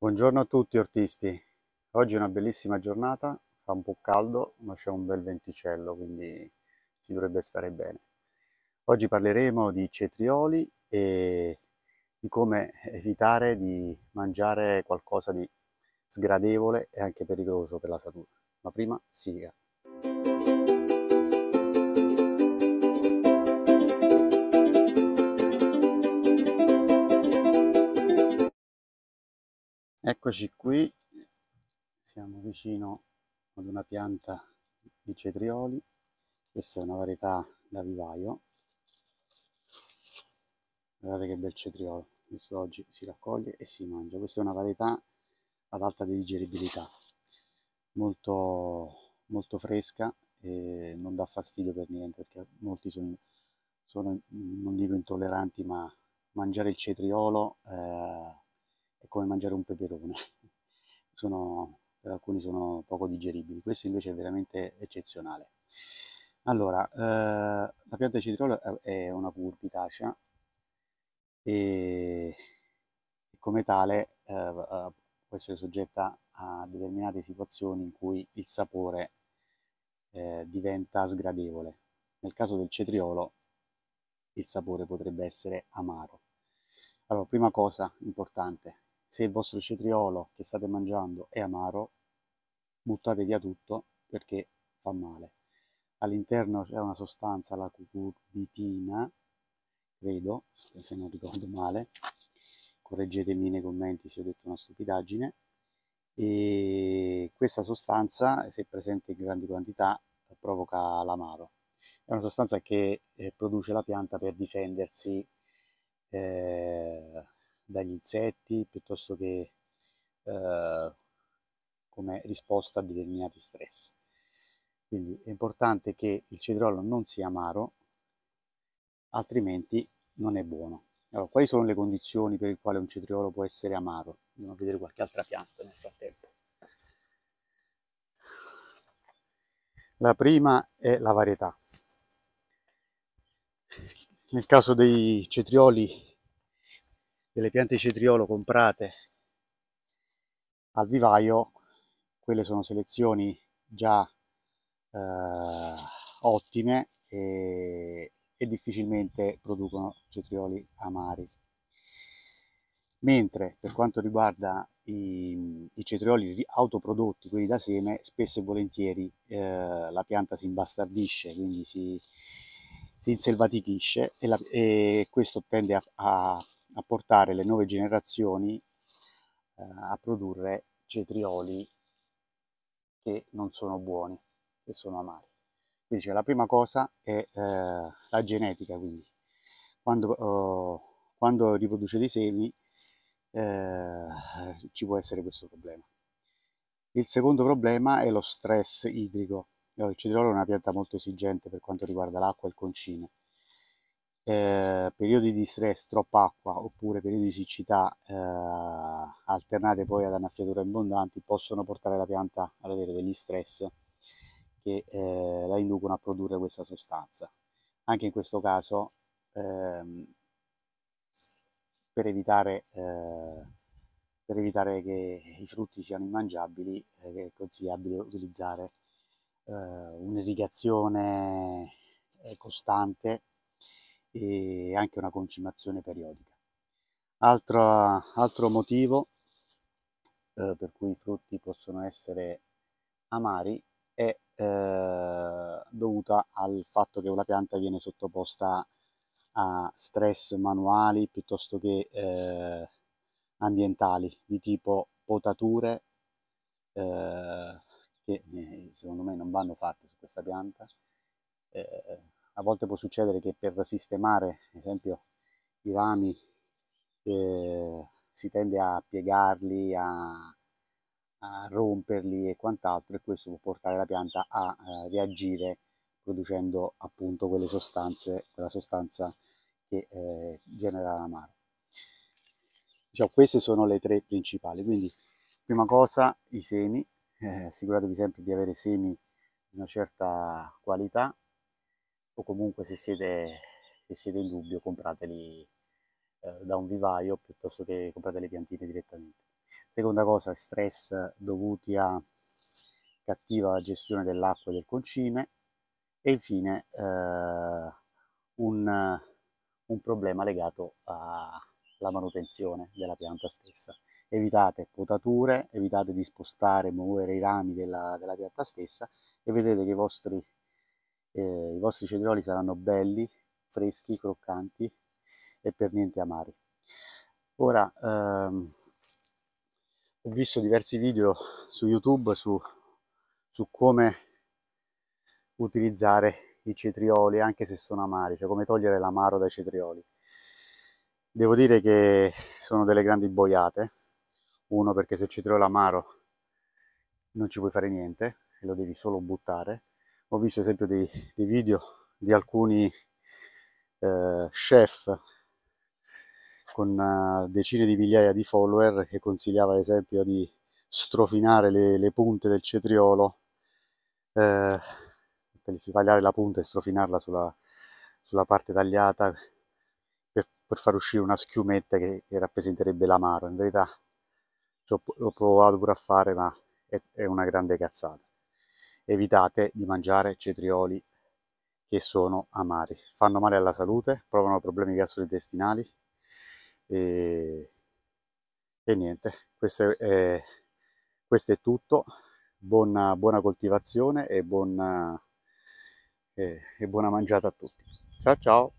Buongiorno a tutti artisti, oggi è una bellissima giornata, fa un po' caldo ma c'è un bel venticello quindi si dovrebbe stare bene. Oggi parleremo di cetrioli e di come evitare di mangiare qualcosa di sgradevole e anche pericoloso per la salute, ma prima sigla. Eccoci qui, siamo vicino ad una pianta di cetrioli, questa è una varietà da vivaio. Guardate che bel cetriolo, questo oggi si raccoglie e si mangia. Questa è una varietà ad alta digeribilità, molto, molto fresca e non dà fastidio per niente perché molti sono, sono non dico intolleranti, ma mangiare il cetriolo... Eh, è come mangiare un peperone, sono, per alcuni sono poco digeribili, questo invece è veramente eccezionale. Allora, eh, la pianta di cetriolo è una cucurbitacea e, come tale eh, può essere soggetta a determinate situazioni in cui il sapore eh, diventa sgradevole. Nel caso del cetriolo il sapore potrebbe essere amaro. Allora, prima cosa importante, se il vostro cetriolo che state mangiando è amaro, buttate via tutto perché fa male. All'interno c'è una sostanza, la cucurbitina, credo, se non ricordo male, correggetemi nei commenti se ho detto una stupidaggine, e questa sostanza, se presente in grandi quantità, provoca l'amaro. È una sostanza che eh, produce la pianta per difendersi eh, dagli insetti piuttosto che eh, come risposta a determinati stress. Quindi è importante che il cetriolo non sia amaro, altrimenti non è buono. Allora, quali sono le condizioni per le quali un cetriolo può essere amaro? Andiamo a vedere qualche altra pianta nel frattempo. La prima è la varietà. Nel caso dei cetrioli delle piante di cetriolo comprate al vivaio, quelle sono selezioni già eh, ottime e, e difficilmente producono cetrioli amari. Mentre per quanto riguarda i, i, cetrioli autoprodotti, quelli da seme, spesso e volentieri eh, la pianta si imbastardisce, quindi si, si inselvatichisce e, la, e questo tende a, a, a portare le nuove generazioni eh, a produrre cetrioli che non sono buoni, che sono amari. Quindi cioè, la prima cosa è eh, la genetica, quindi quando, oh, quando riproduce dei semi eh, ci può essere questo problema. Il secondo problema è lo stress idrico. Il cetriolo è una pianta molto esigente per quanto riguarda l'acqua e il concime eh, periodi di stress, troppa acqua oppure periodi di siccità eh, alternate poi ad annaffiature abbondanti possono portare la pianta ad avere degli stress che eh, la inducono a produrre questa sostanza. Anche in questo caso, ehm, per, evitare, eh, per evitare che i frutti siano immangiabili, eh, è consigliabile utilizzare eh, un'irrigazione costante e anche una concimazione periodica. Altro, altro motivo eh, per cui i frutti possono essere amari è eh, dovuta al fatto che una pianta viene sottoposta a stress manuali piuttosto che eh, ambientali di tipo potature eh, che eh, secondo me non vanno fatte su questa pianta eh, a volte può succedere che per sistemare ad esempio i rami eh, si tende a piegarli, a, a romperli e quant'altro e questo può portare la pianta a eh, reagire producendo appunto quelle sostanze, quella sostanza che eh, genera l'amaro. Diciamo, queste sono le tre principali, quindi prima cosa i semi, eh, assicuratevi sempre di avere semi di una certa qualità, o comunque se siete, se siete in dubbio comprateli eh, da un vivaio piuttosto che comprate le piantine direttamente. Seconda cosa, stress dovuti a cattiva gestione dell'acqua e del concime e infine eh, un, un problema legato alla manutenzione della pianta stessa. Evitate potature, evitate di spostare, muovere i rami della, della pianta stessa e vedrete che i vostri eh, i vostri cetrioli saranno belli, freschi, croccanti e per niente amari. Ora, ehm, ho visto diversi video su YouTube su, su, come utilizzare i cetrioli, anche se sono amari, cioè come togliere l'amaro dai cetrioli. Devo dire che sono delle grandi boiate. Uno, perché se il cetriolo è amaro non ci puoi fare niente, lo devi solo buttare ho visto esempio dei, dei video di alcuni eh, chef con eh, decine di migliaia di follower che consigliava ad esempio di strofinare le, le punte del cetriolo eh, per la punta e strofinarla sulla, sulla parte tagliata per, per, far uscire una schiumetta che, che rappresenterebbe l'amaro in verità l'ho provato pure a fare ma è, è una grande cazzata evitate di mangiare cetrioli che sono amari, fanno male alla salute, provano problemi gastrointestinali e, e niente, questo è, questo è tutto, buona, buona coltivazione e buona, e, eh, e buona mangiata a tutti. Ciao ciao!